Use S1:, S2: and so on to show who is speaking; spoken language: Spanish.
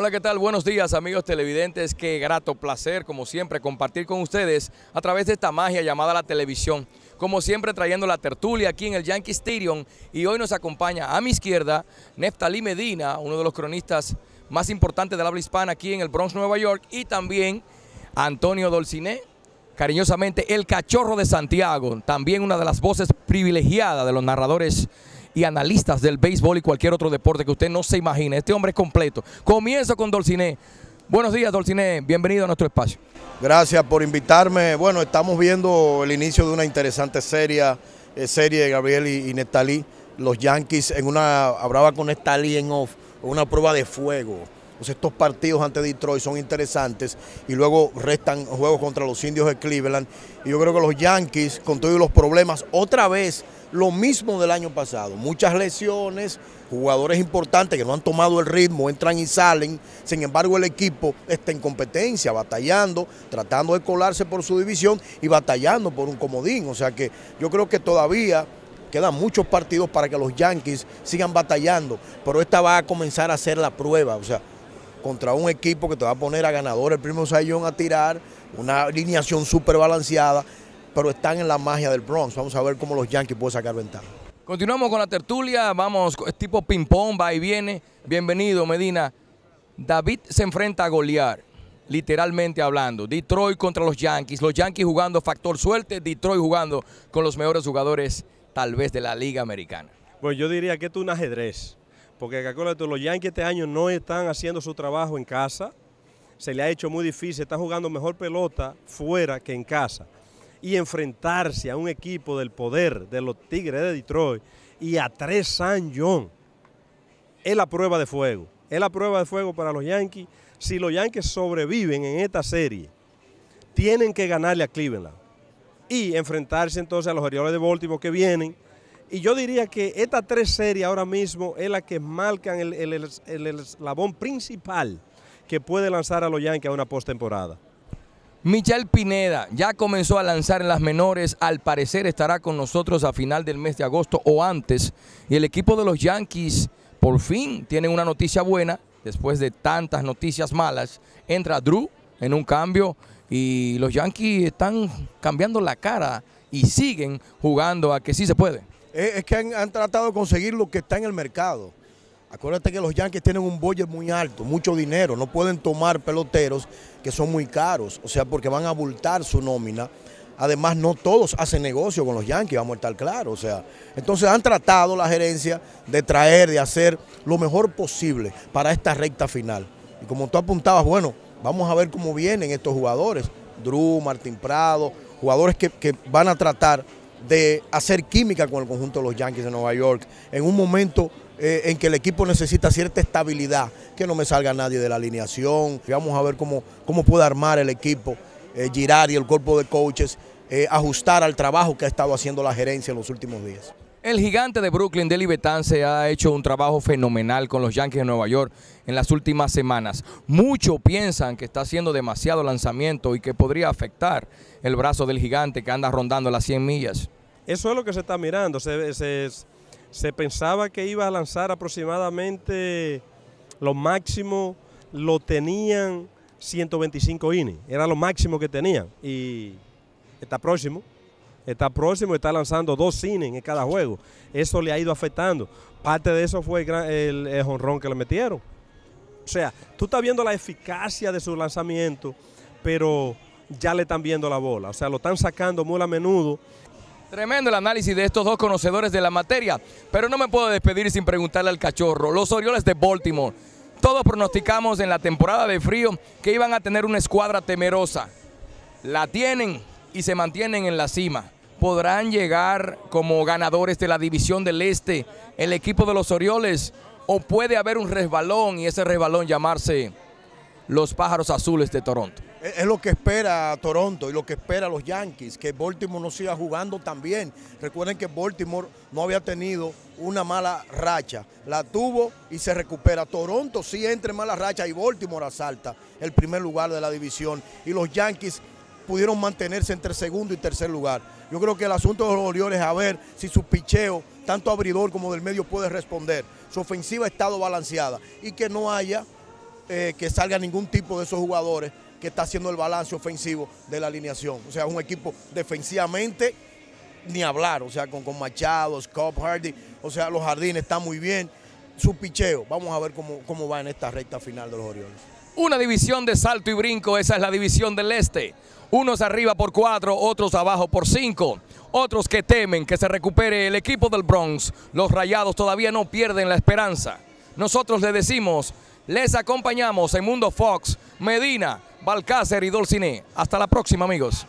S1: Hola, ¿qué tal? Buenos días, amigos televidentes. Qué grato placer, como siempre, compartir con ustedes a través de esta magia llamada la televisión. Como siempre, trayendo la tertulia aquí en el Yankee Stadium. Y hoy nos acompaña a mi izquierda Neftalí Medina, uno de los cronistas más importantes del habla hispana aquí en el Bronx, Nueva York. Y también Antonio Dolciné, cariñosamente el cachorro de Santiago. También una de las voces privilegiadas de los narradores y analistas del béisbol y cualquier otro deporte que usted no se imagine. Este hombre es completo. Comienzo con Dolciné. Buenos
S2: días, Dolciné. Bienvenido a nuestro espacio. Gracias por invitarme. Bueno, estamos viendo el inicio de una interesante serie, eh, serie de Gabriel y, Nestalí. Los Yankees en una, hablaba con Nestalí en off, una prueba de fuego. estos partidos ante Detroit son interesantes y luego restan juegos contra los indios de Cleveland. Y yo creo que los Yankees, con todos los problemas, otra vez lo mismo del año pasado. Muchas lesiones, jugadores importantes que no han tomado el ritmo, entran y salen. Sin embargo, el equipo está en competencia, batallando, tratando de colarse por su división y batallando por un comodín. O sea que yo creo que todavía quedan muchos partidos para que los Yankees sigan batallando, pero esta va a comenzar a ser la prueba. O sea, contra un equipo que te va a poner a ganador el primo Sayón a tirar, una alineación súper balanceada pero están en la magia del Bronx. Vamos a ver cómo los Yankees pueden sacar ventaja.
S1: Continuamos con la tertulia, vamos, es tipo ping-pong, va y viene. Bienvenido, Medina. David se enfrenta a golear, literalmente hablando. Detroit contra los Yankees. Los Yankees jugando factor suerte, Detroit jugando con los mejores jugadores, tal vez, de la Liga
S3: Americana. Bueno, pues yo diría que esto es un ajedrez, porque acuérdate, los Yankees este año no están haciendo su trabajo en casa. Se le ha hecho muy difícil, están jugando mejor pelota fuera que en casa y enfrentarse a un equipo del poder de los Tigres de Detroit y a tres San John. Es la prueba de fuego. Es la prueba de fuego para los Yankees. Si los Yankees sobreviven en esta serie, tienen que ganarle a Cleveland y enfrentarse entonces a los Orioles de Baltimore que vienen. Y yo diría que estas tres series ahora mismo es la que marcan el, el, el eslabón principal que puede lanzar a los Yankees a una postemporada. Michelle Pineda
S1: ya comenzó a lanzar en las menores, al parecer estará con nosotros a final del mes de agosto o antes. Y el equipo de los Yankees por fin tiene una noticia buena, después de tantas noticias malas. Entra Drew en un cambio y los Yankees están cambiando la cara y siguen jugando a que sí se puede.
S2: Eh, es que han, han tratado de conseguir lo que está en el mercado. Acuérdate que los Yankees tienen un budget muy alto, mucho dinero. No pueden tomar peloteros que son muy caros, o sea, porque van a abultar su nómina. Además, no todos hacen negocio con los Yankees, vamos a estar claros. O sea, entonces han tratado la gerencia de traer, de hacer lo mejor posible para esta recta final. Y como tú apuntabas, bueno, vamos a ver cómo vienen estos jugadores. Drew, Martín Prado, jugadores que, que van a tratar de hacer química con el conjunto de los Yankees de Nueva York en un momento eh, en que el equipo necesita cierta estabilidad, que no me salga nadie de la alineación. Vamos a ver cómo, cómo puede armar el equipo, eh, girar y el cuerpo de coaches, eh, ajustar al trabajo que ha estado haciendo la gerencia en los últimos días.
S1: El gigante de Brooklyn, Delibetan se ha hecho un trabajo fenomenal con los Yankees de Nueva York en las últimas semanas. Muchos piensan que está haciendo demasiado lanzamiento y que podría afectar
S3: el brazo del gigante que anda rondando las 100 millas. Eso es lo que se está mirando. Se, se pensaba que iba a lanzar aproximadamente lo máximo, lo tenían 125 INI, era lo máximo que tenían y está próximo. Está próximo, está lanzando dos innings en cada juego. Eso le ha ido afectando. Parte de eso fue el jonrón que le metieron. O sea, tú estás viendo la eficacia de su lanzamiento, pero ya le están viendo la bola. O sea, lo están sacando muy a menudo Tremendo el análisis de estos dos conocedores de la materia,
S1: pero no me puedo despedir sin preguntarle al cachorro. Los Orioles de Baltimore, todos pronosticamos en la temporada de frío que iban a tener una escuadra temerosa. La tienen y se mantienen en la cima. ¿Podrán llegar como ganadores de la división del Este el equipo de los Orioles o puede haber un resbalón y ese resbalón
S2: llamarse
S1: los Pájaros Azules de Toronto?
S2: Es lo que espera Toronto y lo que espera los Yankees, que Baltimore no siga jugando también. Recuerden que Baltimore no había tenido una mala racha, la tuvo y se recupera. Toronto sí entre mala racha y Baltimore asalta el primer lugar de la división y los Yankees pudieron mantenerse entre segundo y tercer lugar. Yo creo que el asunto de los Orioles es a ver si su picheo, tanto abridor como del medio, puede responder. Su ofensiva ha estado balanceada y que no haya eh, que salga ningún tipo de esos jugadores que está haciendo el balance ofensivo de la alineación. O sea, un equipo defensivamente ni hablar, o sea, con, con Machado, Scott Hardy, o sea, los jardines están muy bien. Su picheo, vamos a ver cómo, cómo va en esta recta final de los Orioles.
S1: Una división de salto y brinco, esa es la división del este. Unos arriba por cuatro, otros abajo por cinco. Otros que temen que se recupere el equipo del Bronx. Los rayados todavía no pierden la esperanza. Nosotros le decimos les acompañamos en Mundo Fox, Medina, Balcácer y Dolcine. Hasta la próxima, amigos.